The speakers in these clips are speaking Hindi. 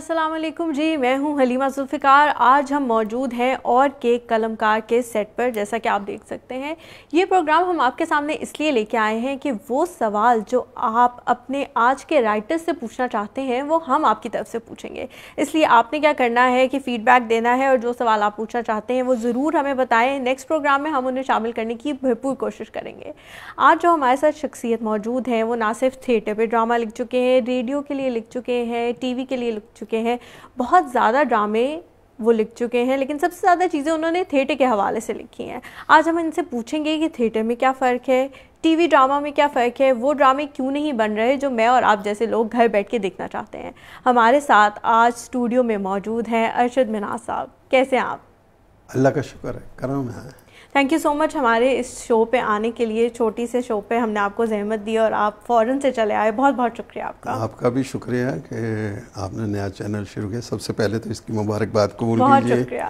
अस्सलाम वालेकुम जी मैं हूं हलीमा जुल्फ़िकार आज हम मौजूद हैं और के कलमकार के सेट पर जैसा कि आप देख सकते हैं ये प्रोग्राम हम आपके सामने इसलिए लेके आए हैं कि वो सवाल जो आप अपने आज के राइटर्स से पूछना चाहते हैं वो हम आपकी तरफ से पूछेंगे इसलिए आपने क्या करना है कि फ़ीडबैक देना है और जो सवाल आप पूछना चाहते हैं वो ज़रूर हमें बताएँ नेक्स्ट प्रोग्राम में हम उन्हें शामिल करने की भरपूर कोशिश करेंगे आज जो हमारे साथ शख्सियत मौजूद हैं वो ना सिर्फ थिएटर पर ड्रामा लिख चुके हैं रेडियो के लिए लिख चुके हैं टी के लिए लिख चुके चुके हैं बहुत ज़्यादा ड्रामे वो लिख चुके हैं लेकिन सबसे ज़्यादा चीज़ें उन्होंने थिएटर के हवाले से लिखी हैं आज हम इनसे पूछेंगे कि थिएटर में क्या फ़र्क है टीवी ड्रामा में क्या फ़र्क है वो ड्रामे क्यों नहीं बन रहे जो मैं और आप जैसे लोग घर बैठ के देखना चाहते हैं हमारे साथ आज स्टूडियो में मौजूद हैं अरशद मिनाज साहब कैसे हैं आप अल्लाह का शुक्र है करम है थैंक यू सो मच हमारे इस शो पे आने के लिए छोटी से शो पे हमने आपको जहमत दी और आप फ़ौरन से चले आए बहुत बहुत शुक्रिया आपका आपका भी शुक्रिया कि आपने नया चैनल शुरू किया सबसे पहले तो इसकी मुबारकबाद कबूल कीजिए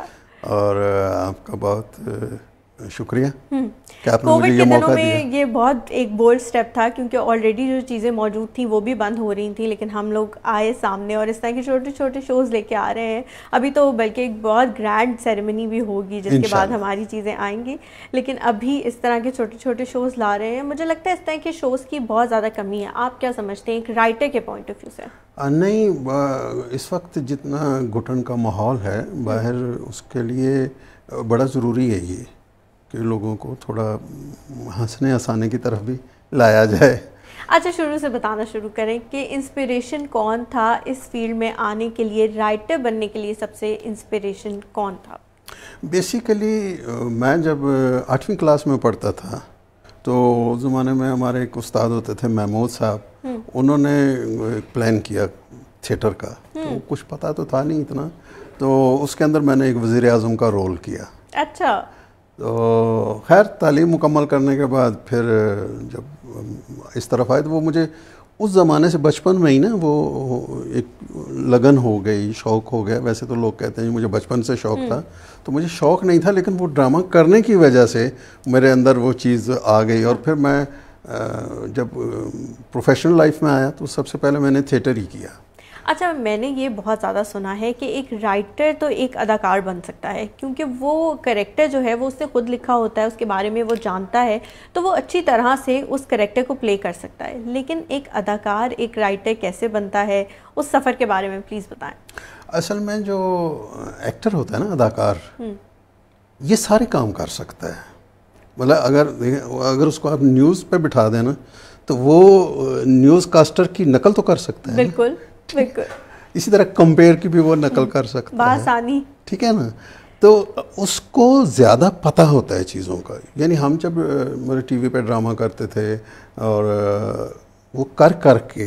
और आपका बहुत शुक्रिया हम्म। कोविड के दिनों में ये बहुत एक बोल्ड स्टेप था क्योंकि ऑलरेडी जो चीज़ें मौजूद थी वो भी बंद हो रही थी लेकिन हम लोग आए सामने और इस तरह के छोटे छोटे शोज़ लेके आ रहे हैं अभी तो बल्कि एक बहुत ग्रैंड सेरेमनी भी होगी जिसके बाद हमारी चीज़ें आएंगी लेकिन अभी इस तरह के छोटे छोटे शोज़ ला रहे हैं मुझे लगता है इस तरह के शोज़ की बहुत ज़्यादा कमी है आप क्या समझते हैं एक राइटर के पॉइंट ऑफ व्यू से नहीं इस वक्त जितना घुटन का माहौल है बाहर उसके लिए बड़ा ज़रूरी है ये कि लोगों को थोड़ा हंसने हंसाने की तरफ भी लाया जाए अच्छा शुरू से बताना शुरू करें कि इंस्पिरेशन कौन था इस फील्ड में आने के लिए राइटर बनने के लिए सबसे इंस्पिरेशन कौन था बेसिकली मैं जब आठवीं क्लास में पढ़ता था तो उस ज़माने में हमारे एक उस्ताद होते थे महमूद साहब हम्म। उन्होंने एक प्लान किया थिएटर का तो हम्म। कुछ पता तो था नहीं इतना तो उसके अंदर मैंने एक वज़ी अजम का रोल किया अच्छा तो खैर तालीम मुकम्मल करने के बाद फिर जब इस तरफ आए तो वो मुझे उस ज़माने से बचपन में ही ना वो एक लगन हो गई शौक़ हो गया वैसे तो लोग कहते हैं मुझे बचपन से शौक़ था हम्म। तो मुझे शौक़ नहीं था लेकिन वो ड्रामा करने की वजह से मेरे अंदर वो चीज़ आ गई और फिर मैं जब प्रोफेशनल लाइफ में आया तो सबसे पहले मैंने थिएटर ही किया अच्छा मैंने ये बहुत ज़्यादा सुना है कि एक राइटर तो एक अदाकार बन सकता है क्योंकि वो करेक्टर जो है वो उसने खुद लिखा होता है उसके बारे में वो जानता है तो वो अच्छी तरह से उस करेक्टर को प्ले कर सकता है लेकिन एक अदाकार एक राइटर कैसे बनता है उस सफ़र के बारे में प्लीज़ बताएं असल में जो एक्टर होता है ना अदाकार हम्म। ये सारे काम कर सकता है मतलब अगर अगर उसको आप न्यूज़ पर बिठा देना तो वो न्यूज़ कास्टर की नकल तो कर सकते हैं बिल्कुल बिल्कुल इसी तरह कंपेयर की भी वो नकल कर सकता है ठीक है ना तो उसको ज़्यादा पता होता है चीज़ों का यानी हम जब मेरे मतलब टीवी पे ड्रामा करते थे और वो कर कर के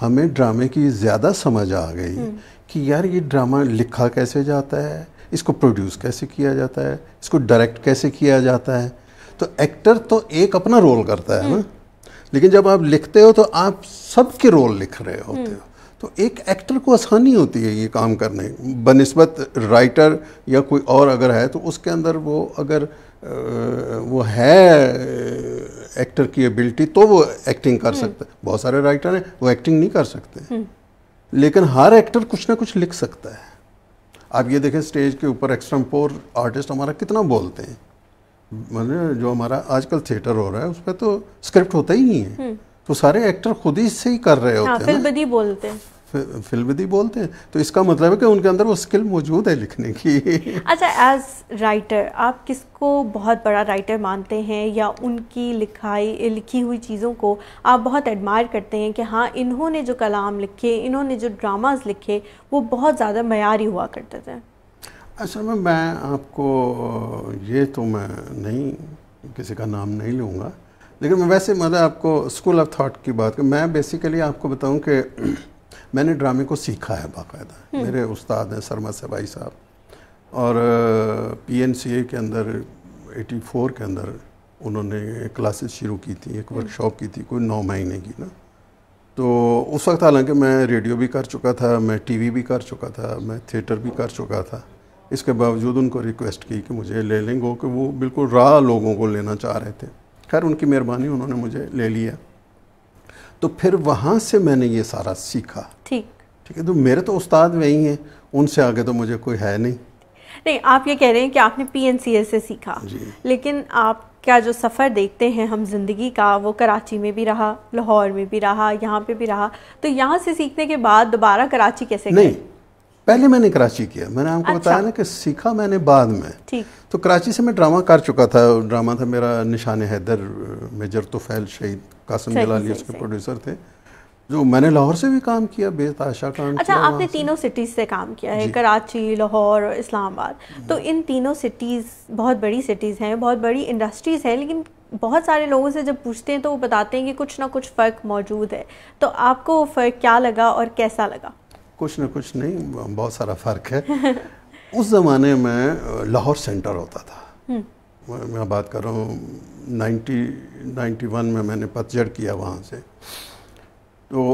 हमें ड्रामे की ज़्यादा समझ आ गई हम्म। कि यार ये ड्रामा लिखा कैसे जाता है इसको प्रोड्यूस कैसे किया जाता है इसको डायरेक्ट कैसे किया जाता है तो एक्टर तो एक अपना रोल करता है ना हम्म। लेकिन जब आप लिखते हो तो आप सबके रोल लिख रहे होते हम्म। हो तो एक एक्टर को आसानी होती है ये काम करने बनस्बत राइटर या कोई और अगर है तो उसके अंदर वो अगर वो है एक्टर की एबिलिटी तो वो एक्टिंग कर हम्म। सकता है बहुत सारे राइटर हैं वो एक्टिंग नहीं कर सकते हम्म। लेकिन हर एक्टर कुछ ना कुछ लिख सकता है आप ये देखें स्टेज के ऊपर एक्सट्रम्पोर आर्टिस्ट हमारा कितना बोलते हैं मतलब जो हमारा आजकल थिएटर हो रहा है उस पर तो स्क्रिप्ट होता ही नहीं है हम्म। तो सारे एक्टर खुद ही से ही कर रहे होते हाँ, हैं फिल्बदी बोलते हैं फिल्मदी बोलते हैं तो इसका मतलब है कि उनके अंदर वो स्किल मौजूद है लिखने की अच्छा एज राइटर आप किसको बहुत बड़ा राइटर मानते हैं या उनकी लिखाई लिखी हुई चीज़ों को आप बहुत एडमायर करते हैं कि हाँ इन्होंने जो कलाम लिखे इन्होंने जो ड्रामाज लिखे वो बहुत ज़्यादा मैारी हुआ करते थे असल अच्छा, में मैं आपको ये तो मैं नहीं किसी का नाम नहीं लूँगा लेकिन मैं वैसे मतलब आपको स्कूल ऑफ थाट की बात कर मैं बेसिकली आपको बताऊं कि मैंने ड्रामे को सीखा है बाकायदा हम्म। मेरे उस्ताद हैं से सबाई साहब और पीएनसीए के अंदर 84 के अंदर उन्होंने क्लासेस शुरू की थी एक वर्कशॉप हम्म। की थी कोई नौ महीने की ना तो उस वक्त हालांकि मैं रेडियो भी कर चुका था मैं टीवी भी कर चुका था मैं थिएटर भी कर चुका था इसके बावजूद उनको रिक्वेस्ट की कि मुझे ले लेंगे कि वो बिल्कुल रा लोगों को लेना चाह रहे थे खैर उनकी मेहरबानी उन्होंने मुझे ले लिया तो फिर वहाँ से मैंने ये सारा सीखा ठीक ठीक है तो मेरे तो उस्ताद वही हैं उनसे आगे तो मुझे कोई है नहीं नहीं आप ये कह रहे हैं कि आपने पी से सीखा लेकिन आप क्या जो सफ़र देखते हैं हम ज़िंदगी का वो कराची में भी रहा लाहौर में भी रहा यहाँ पे भी रहा तो यहाँ से सीखने के बाद दोबारा कराची कैसे नहीं गए? पहले मैंने कराची किया मैंने आपको अच्छा। बताया ना कि सीखा मैंने बाद में ठीक तो कराची से मैं ड्रामा कर चुका था ड्रामा था मेरा निशान हैदर मेजर फैल शहीद कासम जलाली उसके प्रोड्यूसर थे जो मैंने लाहौर से भी काम किया बेताशा काम अच्छा किया आपने तीनों सिटीज़ से काम किया है कराची लाहौर और इस्लामाबाद तो इन तीनों सिटीज़ बहुत बड़ी सिटीज़ हैं बहुत बड़ी इंडस्ट्रीज़ हैं लेकिन बहुत सारे लोगों से जब पूछते हैं तो वो बताते हैं कि कुछ ना कुछ फ़र्क मौजूद है तो आपको फ़र्क क्या लगा और कैसा लगा कुछ ना कुछ नहीं बहुत सारा फ़र्क है उस ज़माने में लाहौर सेंटर होता था हम्म। मैं बात कर रहा हूँ नाइन्टी नाइन्टी वन में मैंने पतझड़ किया वहाँ से तो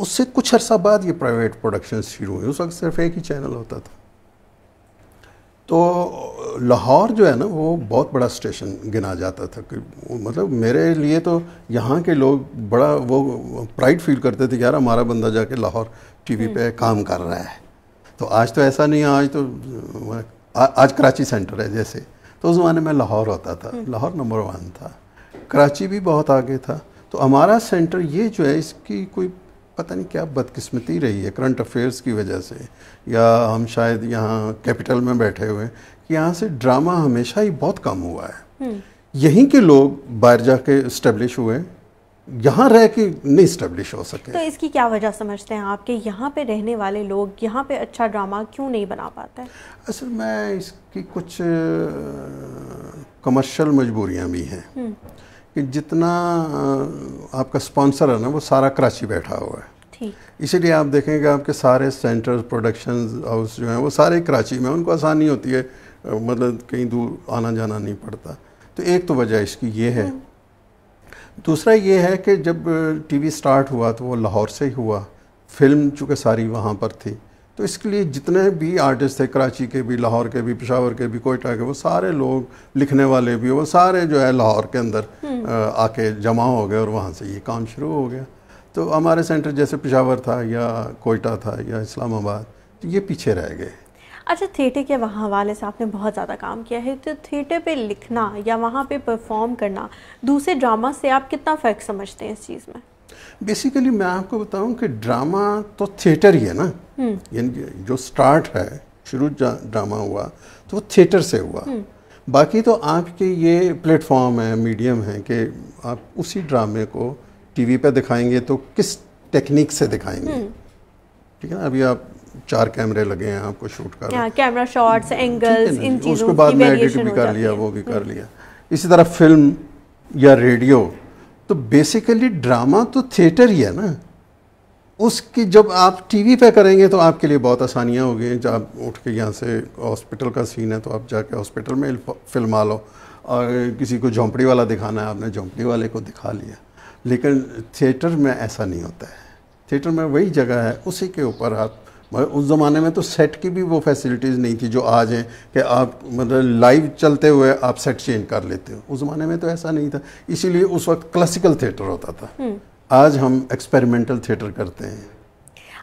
उससे कुछ अर्सा बाद ये प्राइवेट प्रोडक्शन शुरू हुई उस वक्त सिर्फ एक ही चैनल होता था तो लाहौर जो है ना वो बहुत बड़ा स्टेशन गिना जाता था कि मतलब मेरे लिए तो यहाँ के लोग बड़ा वो प्राइड फील करते थे कि यार हमारा बंदा जाके लाहौर टीवी पे हम्म। काम कर रहा है तो आज तो ऐसा नहीं है आज तो आ, आज कराची सेंटर है जैसे तो उस ज़माने में लाहौर होता था हम्म। लाहौर नंबर वन था कराची भी बहुत आगे था तो हमारा सेंटर ये जो है इसकी कोई पता नहीं क्या बदकिस्मती रही है करंट अफेयर्स की वजह से या हम शायद यहाँ कैपिटल में बैठे हुए हैं कि यहाँ से ड्रामा हमेशा ही बहुत कम हुआ है हम्म। यहीं के लोग बाहर जाके इस्टेब्लिश हुए यहाँ रह के नहीं इस्टेब्लिश हो सके तो इसकी क्या वजह समझते हैं आपके यहाँ पे रहने वाले लोग यहाँ पे अच्छा ड्रामा क्यों नहीं बना पाते असल में इसकी कुछ कमर्शल मजबूरियाँ भी हैं हम्म। कि जितना आपका स्पॉन्सर है ना वो सारा कराची बैठा हुआ है इसीलिए आप देखेंगे आपके सारे सेंटर्स प्रोडक्शन हाउस जो हैं वो सारे कराची में उनको आसानी होती है मतलब कहीं दूर आना जाना नहीं पड़ता तो एक तो वजह इसकी ये है हम्म। दूसरा ये है कि जब टीवी स्टार्ट हुआ तो वो लाहौर से ही हुआ फिल्म चूँकि सारी वहाँ पर थी तो इसके लिए जितने भी आर्टिस्ट थे कराची के भी लाहौर के भी पिशावर के भी कोयटा के वो सारे लोग लिखने वाले भी वो सारे जो है लाहौर के अंदर हम्म। आके जमा हो गए और वहाँ से ये काम शुरू हो गया तो हमारे सेंटर जैसे पिशावर था या कोयटा था या इस्लामाबाद तो ये पीछे रह गए अच्छा थिएटर के वहाँ हवाले से आपने बहुत ज़्यादा काम किया है तो थिएटर पे लिखना या वहाँ पे परफॉर्म करना दूसरे ड्रामा से आप कितना फ़र्क समझते हैं इस चीज़ में बेसिकली मैं आपको बताऊं कि ड्रामा तो थिएटर ही है ना हम्म। यानी जो स्टार्ट है शुरू ड्रामा हुआ तो वो थिएटर से हुआ हम्म। बाकी तो आपके ये प्लेटफॉर्म है मीडियम है कि आप उसी ड्रामे को टीवी पे दिखाएंगे तो किस टेक्निक से दिखाएंगे हम्म। ठीक है ना अभी आप चार कैमरे लगे हैं आपको शूट कर कैमरा शॉट्स एंगल्स इन चीज़ों उसके बाद में एडिट भी कर लिया वो भी कर लिया इसी तरह फिल्म या रेडियो तो बेसिकली ड्रामा तो थिएटर ही है ना उसकी जब आप टीवी पे करेंगे तो आपके लिए बहुत आसानियाँ हो गई जब आप उठ के यहाँ से हॉस्पिटल का सीन है तो आप जाके हॉस्पिटल में फिल्मा लो और किसी को झोंपड़ी वाला दिखाना है आपने झोंपड़ी वाले को दिखा लिया लेकिन थिएटर में ऐसा नहीं होता है थिएटर में वही जगह है उसी के ऊपर आप उस ज़माने में तो सेट की भी वो फैसिलिटीज़ नहीं थी जो आज हैं कि आप मतलब लाइव चलते हुए आप सेट चेंज कर लेते हो उस ज़माने में तो ऐसा नहीं था इसीलिए उस वक्त क्लासिकल थिएटर होता था हम्म। आज हम एक्सपेरिमेंटल थिएटर करते हैं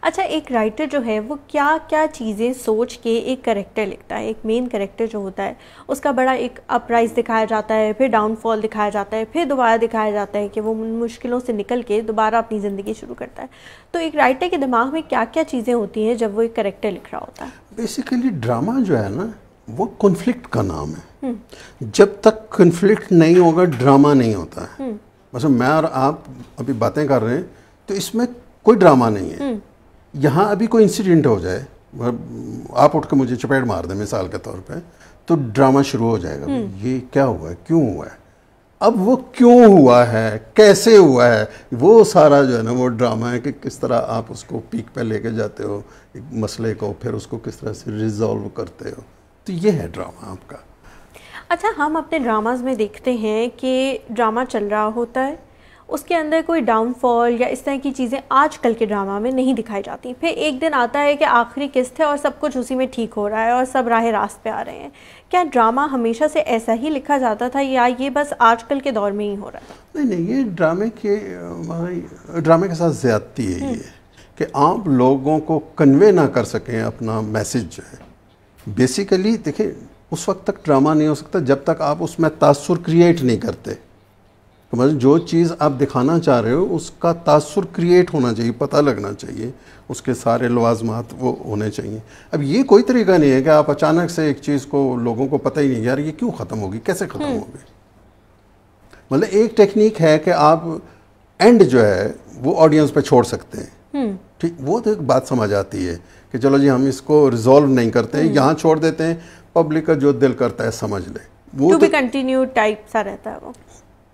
अच्छा एक राइटर जो है वो क्या क्या चीज़ें सोच के एक करेक्टर लिखता है एक मेन करेक्टर जो होता है उसका बड़ा एक अपराइज दिखाया जाता है फिर डाउनफॉल दिखाया जाता है फिर दोबारा दिखाया जाता है कि वो उन मुश्किलों से निकल के दोबारा अपनी ज़िंदगी शुरू करता है तो एक राइटर के दिमाग में क्या क्या चीज़ें होती हैं जब वो एक करेक्टर लिख रहा होता है बेसिकली ड्रामा जो है ना वो कॉन्फ्लिक्ट का नाम है हम्म। जब तक कॉन्फ्लिक्ट नहीं होगा ड्रामा नहीं होता है हम्म। मतलब मैं और आप अभी बातें कर रहे हैं तो इसमें कोई ड्रामा नहीं है हम्म। यहाँ अभी कोई इंसिडेंट हो जाए आप उठ के मुझे चपेट मार दें मिसाल के तौर पे तो ड्रामा शुरू हो जाएगा हम्म। ये क्या हुआ है क्यों हुआ है अब वो क्यों हुआ है कैसे हुआ है वो सारा जो है ना वो ड्रामा है कि किस तरह आप उसको पीक पे लेके जाते हो एक मसले को फिर उसको किस तरह से रिजॉल्व करते हो तो ये है ड्रामा आपका अच्छा हम अपने ड्रामाज में देखते हैं कि ड्रामा चल रहा होता है उसके अंदर कोई डाउनफॉल या इस तरह की चीज़ें आजकल के ड्रामा में नहीं दिखाई जाती फिर एक दिन आता है कि आखिरी किस्त है और सब कुछ उसी में ठीक हो रहा है और सब राह रास्त पे आ रहे हैं क्या ड्रामा हमेशा से ऐसा ही लिखा जाता था या ये बस आजकल के दौर में ही हो रहा है नहीं नहीं ये ड्रामे के ड्रामे के साथ ज़्यादती है ये हम्म। कि आप लोगों को कन्वे ना कर सकें अपना मैसेज जो है बेसिकली देखिए उस वक्त तक ड्रामा नहीं हो सकता जब तक आप उसमें तासुर क्रिएट नहीं करते तो मतलब जो चीज़ आप दिखाना चाह रहे हो उसका तासुर क्रिएट होना चाहिए पता लगना चाहिए उसके सारे लवाजमात वो होने चाहिए अब ये कोई तरीका नहीं है कि आप अचानक से एक चीज़ को लोगों को पता ही नहीं यार ये क्यों ख़त्म होगी कैसे ख़त्म हम्म। होगी मतलब एक टेक्निक है कि आप एंड जो है वो ऑडियंस पे छोड़ सकते हैं हम्म। ठीक वो तो एक बात समझ आती है कि चलो जी हम इसको रिजोल्व नहीं करते हैं हम्म। यहाँ छोड़ देते हैं पब्लिक का जो दिल करता है समझ ले वो तो कंटिन्यू टाइप सा रहता है वो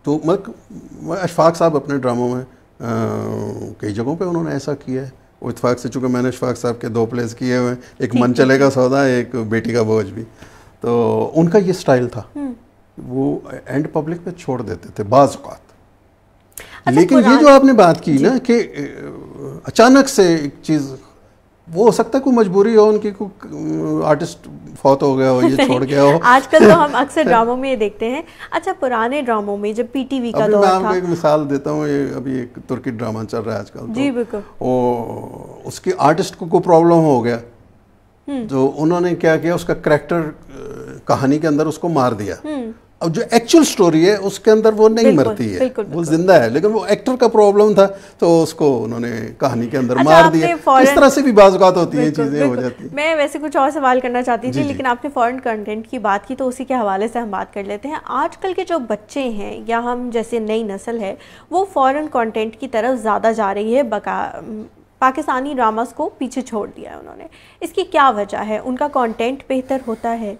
तो मतलब अशफाक साहब अपने ड्रामों में कई जगहों पे उन्होंने ऐसा किया है और इतफाक से चूँकि मैंने अशफाक साहब के दो प्लेस किए हुए हैं एक मन का सौदा एक बेटी का बोझ भी तो उनका ये स्टाइल था हम्म। वो एंड पब्लिक पे छोड़ देते थे बाज़ात अच्छा, लेकिन ये जो आपने बात की ना कि अचानक से एक चीज़ वो हो सकता है कोई मजबूरी हो उनकी कोई आर्टिस्ट फौत हो गया हो ये छोड़ गया हो आजकल तो हम अक्सर ड्रामों में ये देखते हैं अच्छा पुराने ड्रामों में जब पीटीवी का दौर था मैं आपको एक मिसाल देता हूँ ये अभी एक तुर्की ड्रामा चल रहा है आजकल तो। जी बिल्कुल वो उसके आर्टिस्ट को कोई प्रॉब्लम हो गया जो हम्म। तो उन्होंने क्या किया उसका करेक्टर कहानी के अंदर उसको मार दिया हम्म। अब जो एक्चुअल स्टोरी है उसके अंदर वो नहीं मरती है बिल्कुल, बिल्कुल, वो जिंदा है लेकिन वो एक्टर का प्रॉब्लम था तो उसको उन्होंने कहानी के अंदर अच्छा, मार दिया इस तरह से भी बाजगात होती है चीज़ें हो जाती मैं वैसे कुछ और सवाल करना चाहती थी लेकिन आपने फॉरन कंटेंट की बात की तो उसी के हवाले से हम बात कर लेते हैं आजकल के जो बच्चे हैं या हम जैसे नई नस्ल है वो फॉरन कॉन्टेंट की तरफ ज़्यादा जा रही है बका पाकिस्तानी ड्रामास को पीछे छोड़ दिया है उन्होंने इसकी क्या वजह है उनका कंटेंट बेहतर होता है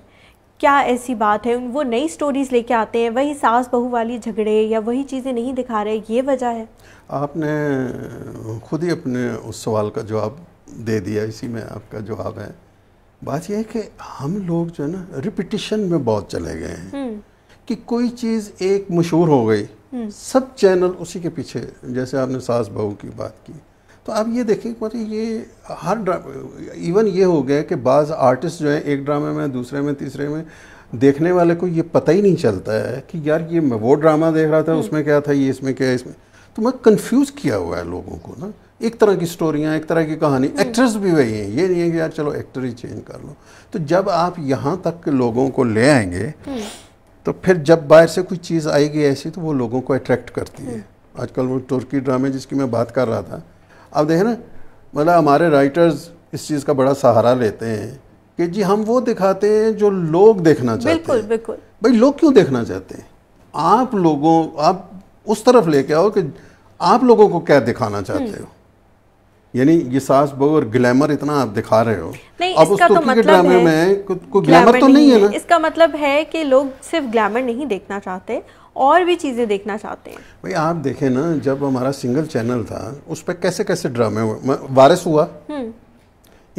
क्या ऐसी बात है वो नई स्टोरीज़ लेके आते हैं वही सास बहू वाली झगड़े या वही चीज़ें नहीं दिखा रहे ये वजह है आपने खुद ही अपने उस सवाल का जवाब दे दिया इसी में आपका जवाब है बात यह है कि हम लोग जो है ना रिपीटिशन में बहुत चले गए हैं हम्म। कि कोई चीज़ एक मशहूर हो गई हम्म। सब चैनल उसी के पीछे जैसे आपने सास बहू की बात की तो आप ये देखें मतलब ये हर इवन ये हो गया कि बाज़ आर्टिस्ट जो है एक ड्रामे में दूसरे में तीसरे में देखने वाले को ये पता ही नहीं चलता है कि यार ये मैं वो ड्रामा देख रहा था हम्म। उसमें क्या था ये इसमें क्या है इसमें तो मैं कंफ्यूज किया हुआ है लोगों को ना एक तरह की स्टोरियाँ एक तरह की कहानी एक्ट्रेस हम्म। भी वही हैं ये नहीं है कि यार चलो एक्टर ही चेंज कर लो तो जब आप यहाँ तक के लोगों को ले आएंगे हम्म। तो फिर जब बाहर से कोई चीज़ आएगी ऐसी तो वो लोगों को अट्रैक्ट करती है आजकल वो तुर्की ड्रामे जिसकी मैं बात कर रहा था अब देखें ना मतलब हमारे राइटर्स इस चीज़ का बड़ा सहारा लेते हैं कि जी हम वो दिखाते हैं जो लोग देखना चाहते बिल्कुल, हैं बिल्कुल बिल्कुल भाई लोग क्यों देखना चाहते हैं आप लोगों आप उस तरफ लेके आओ कि आप लोगों को क्या दिखाना चाहते हम्म। हो यानी ये सास बहु और ग्लैमर इतना आप दिखा रहे हो नहीं, अब इसका तो मतलब ड्रामे में कोई को ग्लैमर तो नहीं है ना इसका मतलब है कि लोग सिर्फ ग्लैमर नहीं देखना चाहते और भी चीज़ें देखना चाहते हैं भाई आप देखें ना जब हमारा सिंगल चैनल था उस पर कैसे कैसे ड्रामे हुए वारिस हुआ हम्म।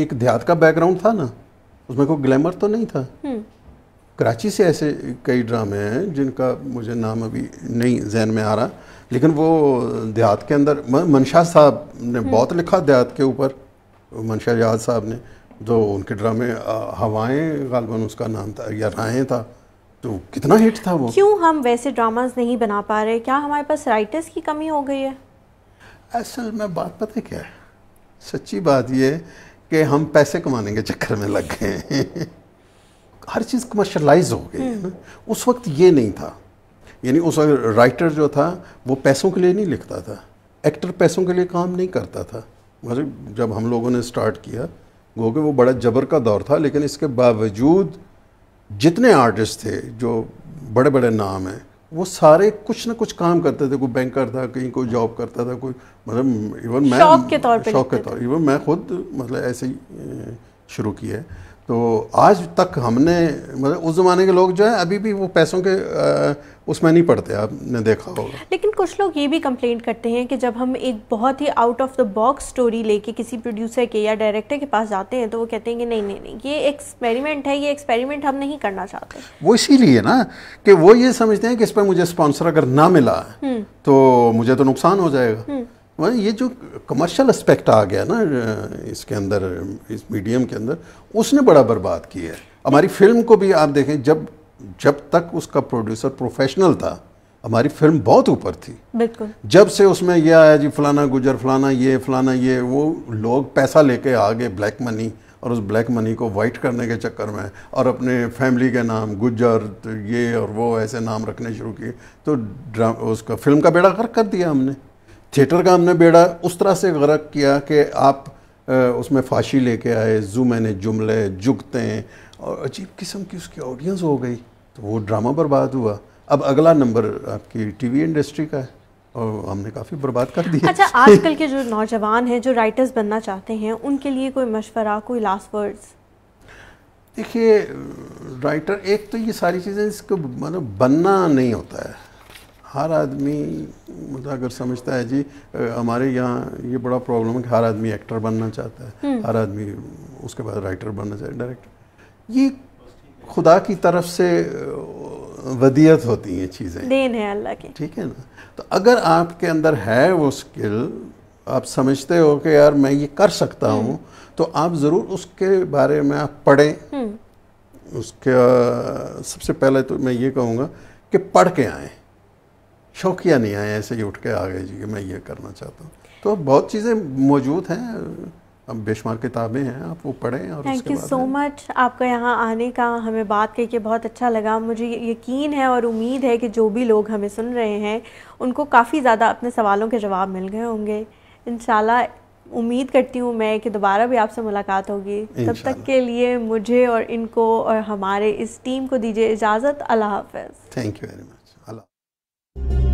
एक देहात का बैकग्राउंड था ना उसमें कोई ग्लैमर तो नहीं था हम्म। कराची से ऐसे कई ड्रामे हैं जिनका मुझे नाम अभी नहीं जहन में आ रहा लेकिन वो देहात के अंदर मनशा साहब ने हम्म। बहुत लिखा देहात के ऊपर मनशा याद साहब ने जो उनके ड्रामे हवाएं गालबन उसका नाम था या राहें था तो कितना हिट था वो क्यों हम वैसे ड्रामाज नहीं बना पा रहे क्या हमारे पास राइटर्स की कमी हो गई है असल में बात पता क्या है सच्ची बात ये कि हम पैसे कमाने के चक्कर में लग गए हर चीज़ कमर्शलाइज हो गई है हम्म। ना उस वक्त ये नहीं था यानी उस वक्त राइटर जो था वो पैसों के लिए नहीं लिखता था एक्टर पैसों के लिए काम नहीं करता था जब हम लोगों ने स्टार्ट किया गो के वो बड़ा जबर का दौर था लेकिन इसके बावजूद जितने आर्टिस्ट थे जो बड़े बड़े नाम हैं वो सारे कुछ ना कुछ काम करते थे कोई बैंकर था कहीं कोई जॉब करता था कोई मतलब इवन मैं शौक के तौर पे शौक के तौर इवन मैं खुद मतलब ऐसे ही शुरू की है तो आज तक हमने मतलब उस ज़माने के लोग जो है अभी भी वो पैसों के आ, उसमें नहीं पढ़ते आपने देखा होगा लेकिन कुछ लोग ये भी कंप्लेंट करते हैं कि जब हम एक बहुत ही out of the box story लेके किसी प्रोड्यूसर के या डायरेक्टर के पास जाते हैं तो वो कहते हैं कि नहीं नहीं नहीं ये एक्सपेरिमेंट है ये एक्सपेरिमेंट हम नहीं करना चाहते वो इसीलिए ना कि वो ये समझते हैं कि इस पर मुझे स्पॉन्सर अगर ना मिला हम्म। तो मुझे तो नुकसान हो जाएगा हम्म। वहीं हाँ, ये जो कमर्शियल एस्पेक्ट आ गया ना इसके अंदर इस मीडियम के अंदर उसने बड़ा बर्बाद किया है हमारी फिल्म को भी आप देखें जब जब तक उसका प्रोड्यूसर प्रोफेशनल था हमारी फिल्म बहुत ऊपर थी बिल्कुल जब से उसमें यह आया जी फलाना गुजर फलाना ये फलाना ये वो लोग पैसा लेके आ गए ब्लैक मनी और उस ब्लैक मनी को वाइट करने के चक्कर में और अपने फैमिली के नाम गुजर तो ये और वो ऐसे नाम रखने शुरू किए तो उसका फिल्म का बेड़ा गर्क कर दिया हमने थिएटर का हमने बेड़ा उस तरह से गर्क किया कि आप उसमें फाशी लेके आए जू मैंने जुमले हैं और अजीब किस्म की उसकी ऑडियंस हो गई तो वो ड्रामा बर्बाद हुआ अब अगला नंबर आपकी टीवी इंडस्ट्री का है और हमने काफ़ी बर्बाद कर दिया अच्छा आजकल के जो नौजवान हैं जो राइटर्स बनना चाहते हैं उनके लिए कोई मशवरा कोई लास्ट वर्ड्स देखिए राइटर एक तो ये सारी चीज़ें इसको मतलब बनना नहीं होता है हर आदमी मतलब अगर समझता है जी हमारे यहाँ ये बड़ा प्रॉब्लम है कि हर आदमी एक्टर बनना चाहता है हम्म। हर आदमी उसके बाद राइटर बनना चाहता है डायरेक्टर ये खुदा की तरफ से वदियत होती हैं चीज़ें देन है अल्लाह की ठीक है ना तो अगर आपके अंदर है वो स्किल आप समझते हो कि यार मैं ये कर सकता हम्म। हूँ तो आप ज़रूर उसके बारे में आप पढ़ें हम्म। उसके सबसे पहले तो मैं ये कहूँगा कि पढ़ के आएँ शौकिया नहीं आए ऐसे ही उठ के आ गए जी कि मैं ये करना चाहता हूँ तो बहुत चीज़ें मौजूद हैं अब बेशुमार किताबें हैं आप वो पढ़ें और थैंक यू सो मच आपका यहाँ आने का हमें बात करके बहुत अच्छा लगा मुझे यकीन है और उम्मीद है कि जो भी लोग हमें सुन रहे हैं उनको काफ़ी ज़्यादा अपने सवालों के जवाब मिल गए होंगे इन उम्मीद करती हूँ मैं कि दोबारा भी आपसे मुलाकात होगी तब तक के लिए मुझे और इनको और हमारे इस टीम को दीजिए इजाज़त अल्लाह हाफ thank you very much you